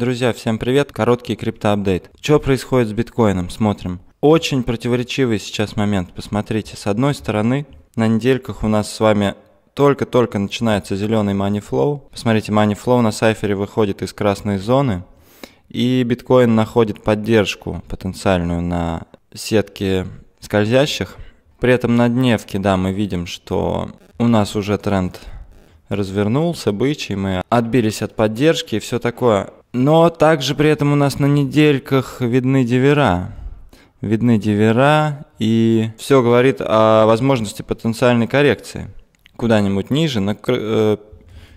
Друзья, всем привет, короткий криптоапдейт. Что происходит с биткоином, смотрим. Очень противоречивый сейчас момент, посмотрите. С одной стороны, на недельках у нас с вами только-только начинается зеленый money flow. Посмотрите, money flow на сайфере выходит из красной зоны, и биткоин находит поддержку потенциальную на сетке скользящих. При этом на дневке, да, мы видим, что у нас уже тренд развернулся, бычий, мы отбились от поддержки и все такое. Но также при этом у нас на недельках видны дивера. Видны дивера, и все говорит о возможности потенциальной коррекции куда-нибудь ниже, на, э,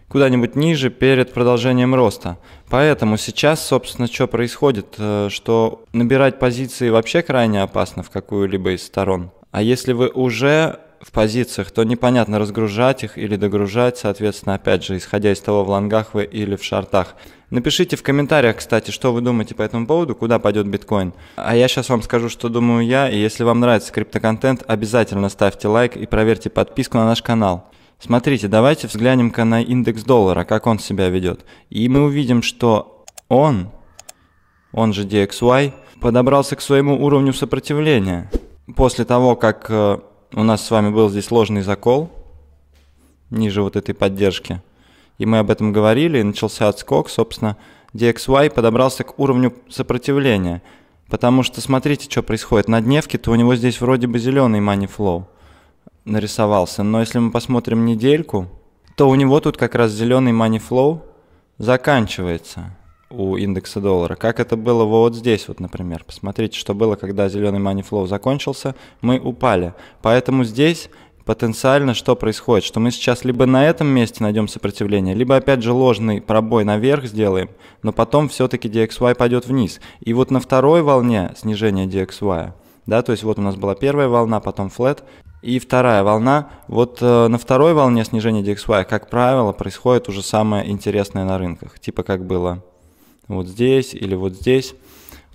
куда-нибудь ниже перед продолжением роста. Поэтому сейчас, собственно, что происходит, э, что набирать позиции вообще крайне опасно в какую-либо из сторон. А если вы уже в позициях, то непонятно разгружать их или догружать, соответственно, опять же, исходя из того, в лонгах вы или в шортах. Напишите в комментариях, кстати, что вы думаете по этому поводу, куда пойдет биткоин. А я сейчас вам скажу, что думаю я, и если вам нравится криптоконтент, обязательно ставьте лайк и проверьте подписку на наш канал. Смотрите, давайте взглянем-ка на индекс доллара, как он себя ведет. И мы увидим, что он, он же DXY, подобрался к своему уровню сопротивления. После того, как э, у нас с вами был здесь ложный закол, ниже вот этой поддержки – и мы об этом говорили, и начался отскок, собственно, DXY подобрался к уровню сопротивления, потому что смотрите, что происходит. На дневке, то у него здесь вроде бы зеленый money flow нарисовался, но если мы посмотрим недельку, то у него тут как раз зеленый money flow заканчивается у индекса доллара. Как это было вот здесь вот, например. Посмотрите, что было, когда зеленый money flow закончился, мы упали. Поэтому здесь потенциально что происходит? Что мы сейчас либо на этом месте найдем сопротивление, либо опять же ложный пробой наверх сделаем, но потом все-таки DXY пойдет вниз. И вот на второй волне снижения DXY, да, то есть вот у нас была первая волна, потом флет, и вторая волна, вот э, на второй волне снижения DXY, как правило, происходит уже самое интересное на рынках, типа как было вот здесь или вот здесь.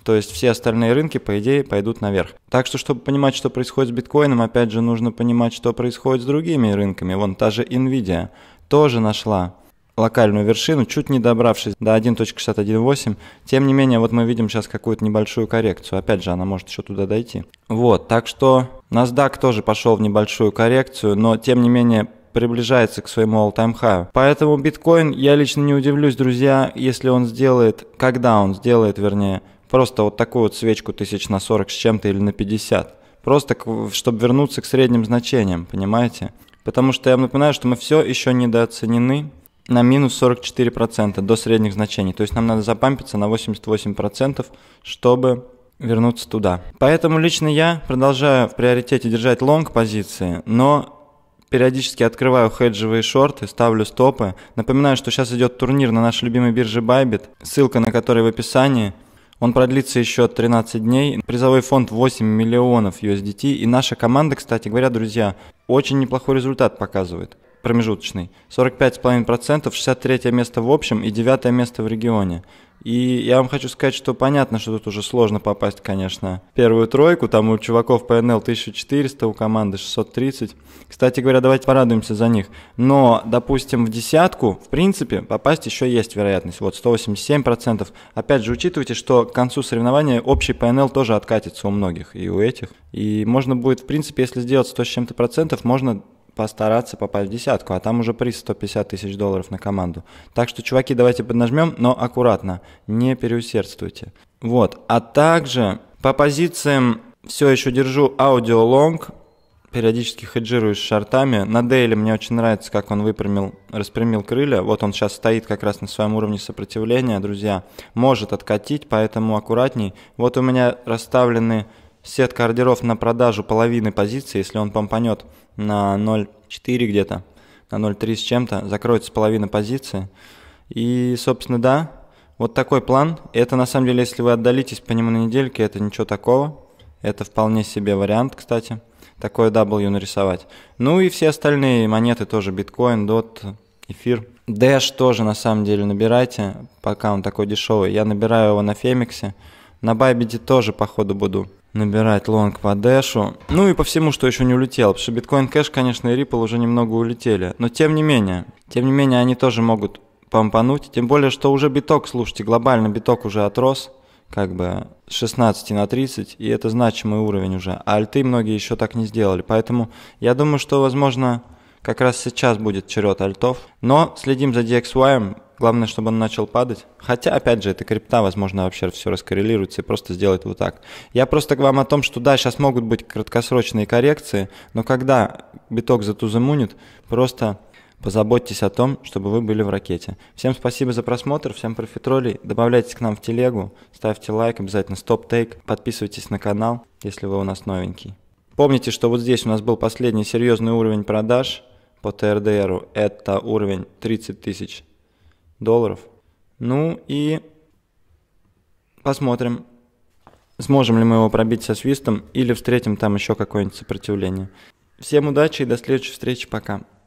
То есть все остальные рынки, по идее, пойдут наверх. Так что, чтобы понимать, что происходит с биткоином, опять же, нужно понимать, что происходит с другими рынками. Вон та же Nvidia тоже нашла локальную вершину, чуть не добравшись до 1.618. Тем не менее, вот мы видим сейчас какую-то небольшую коррекцию. Опять же, она может еще туда дойти. Вот, так что NASDAQ тоже пошел в небольшую коррекцию, но тем не менее приближается к своему all-time high. Поэтому биткоин, я лично не удивлюсь, друзья, если он сделает, когда он сделает, вернее, Просто вот такую вот свечку тысяч на 40 с чем-то или на 50. Просто, чтобы вернуться к средним значениям, понимаете? Потому что я напоминаю, что мы все еще недооценены на минус 44% до средних значений. То есть нам надо запампиться на 88%, чтобы вернуться туда. Поэтому лично я продолжаю в приоритете держать лонг позиции, но периодически открываю хеджевые шорты, ставлю стопы. Напоминаю, что сейчас идет турнир на нашей любимой бирже Bybit, ссылка на который в описании – он продлится еще 13 дней. Призовой фонд 8 миллионов USDT. И наша команда, кстати говоря, друзья, очень неплохой результат показывает промежуточный, 45,5%, 63 место в общем и 9 место в регионе. И я вам хочу сказать, что понятно, что тут уже сложно попасть, конечно, в первую тройку. Там у чуваков по НЛ 1400, у команды 630. Кстати говоря, давайте порадуемся за них. Но, допустим, в десятку, в принципе, попасть еще есть вероятность. Вот 187%. Опять же, учитывайте, что к концу соревнования общий по НЛ тоже откатится у многих и у этих. И можно будет, в принципе, если сделать 100 с чем-то процентов, можно постараться попасть в десятку, а там уже приз 150 тысяч долларов на команду. Так что, чуваки, давайте поднажмем, но аккуратно, не переусердствуйте. Вот, а также по позициям все еще держу аудио лонг, периодически хеджирую с шартами. На Дейли мне очень нравится, как он выпрямил, распрямил крылья. Вот он сейчас стоит как раз на своем уровне сопротивления, друзья. Может откатить, поэтому аккуратней. Вот у меня расставлены сетка ордеров на продажу половины позиции, если он помпанет на 0,4 где-то, на 0,3 с чем-то, закроется половина позиции. И, собственно, да, вот такой план. Это, на самом деле, если вы отдалитесь по нему на недельке, это ничего такого. Это вполне себе вариант, кстати. Такое W нарисовать. Ну и все остальные монеты тоже. Биткоин, дот, эфир. Dash тоже, на самом деле, набирайте, пока он такой дешевый. Я набираю его на Фемиксе. На Байбиде тоже, походу, буду набирать лонг по дэшу. Ну и по всему, что еще не улетел. Потому что биткоин кэш, конечно, и Ripple уже немного улетели. Но тем не менее, тем не менее, они тоже могут помпануть. Тем более, что уже биток, слушайте, глобально биток уже отрос как бы с 16 на 30, и это значимый уровень уже. А альты многие еще так не сделали. Поэтому я думаю, что, возможно, как раз сейчас будет черед альтов. Но следим за DXY, Главное, чтобы он начал падать. Хотя, опять же, эта крипта, возможно, вообще все раскоррелируется и просто сделает вот так. Я просто к вам о том, что да, сейчас могут быть краткосрочные коррекции, но когда биток затузамунит, просто позаботьтесь о том, чтобы вы были в ракете. Всем спасибо за просмотр, всем профитролей. Добавляйтесь к нам в телегу, ставьте лайк, обязательно стоп-тейк, подписывайтесь на канал, если вы у нас новенький. Помните, что вот здесь у нас был последний серьезный уровень продаж по ТРДРу. Это уровень 30 тысяч долларов. Ну и посмотрим, сможем ли мы его пробить со свистом или встретим там еще какое-нибудь сопротивление. Всем удачи и до следующей встречи. Пока.